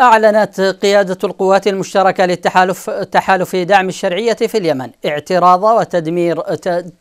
أعلنت قيادة القوات المشتركة للتحالف تحالف دعم الشرعية في اليمن اعتراض وتدمير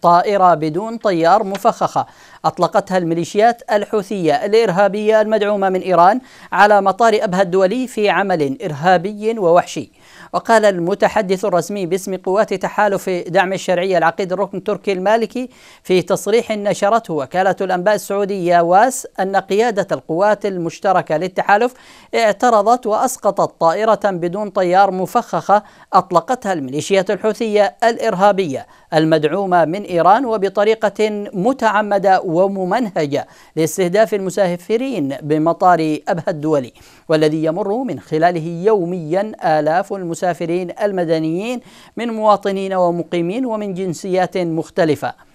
طائرة بدون طيار مفخخة أطلقتها الميليشيات الحوثية الإرهابية المدعومة من إيران على مطار أبها الدولي في عمل إرهابي ووحشي وقال المتحدث الرسمي باسم قوات تحالف دعم الشرعية العقيد الركن التركي المالكي في تصريح نشرته وكالة الأنباء السعودية واس أن قيادة القوات المشتركة للتحالف اعترضت وأسقطت طائرة بدون طيار مفخخة أطلقتها الميليشيات الحوثية الإرهابية المدعومة من إيران وبطريقة متعمدة وممنهجة لاستهداف المسافرين بمطار أبها الدولي والذي يمر من خلاله يوميا آلاف المسافرين المدنيين من مواطنين ومقيمين ومن جنسيات مختلفة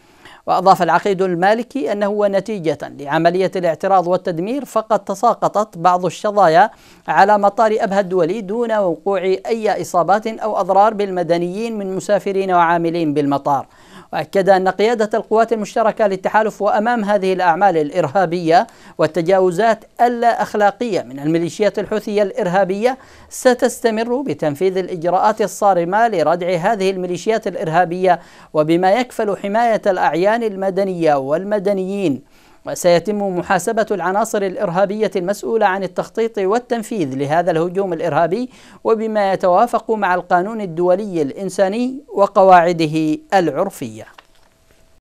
وأضاف العقيد المالكي أنه نتيجة لعملية الاعتراض والتدمير فقد تساقطت بعض الشظايا على مطار أبها الدولي دون وقوع أي إصابات أو أضرار بالمدنيين من مسافرين وعاملين بالمطار وأكد أن قيادة القوات المشتركة للتحالف وأمام هذه الأعمال الإرهابية والتجاوزات اللا أخلاقية من الميليشيات الحوثية الإرهابية ستستمر بتنفيذ الإجراءات الصارمة لردع هذه الميليشيات الإرهابية وبما يكفل حماية الأعيان المدنية والمدنيين وسيتم محاسبة العناصر الإرهابية المسؤولة عن التخطيط والتنفيذ لهذا الهجوم الإرهابي وبما يتوافق مع القانون الدولي الإنساني وقواعده العرفية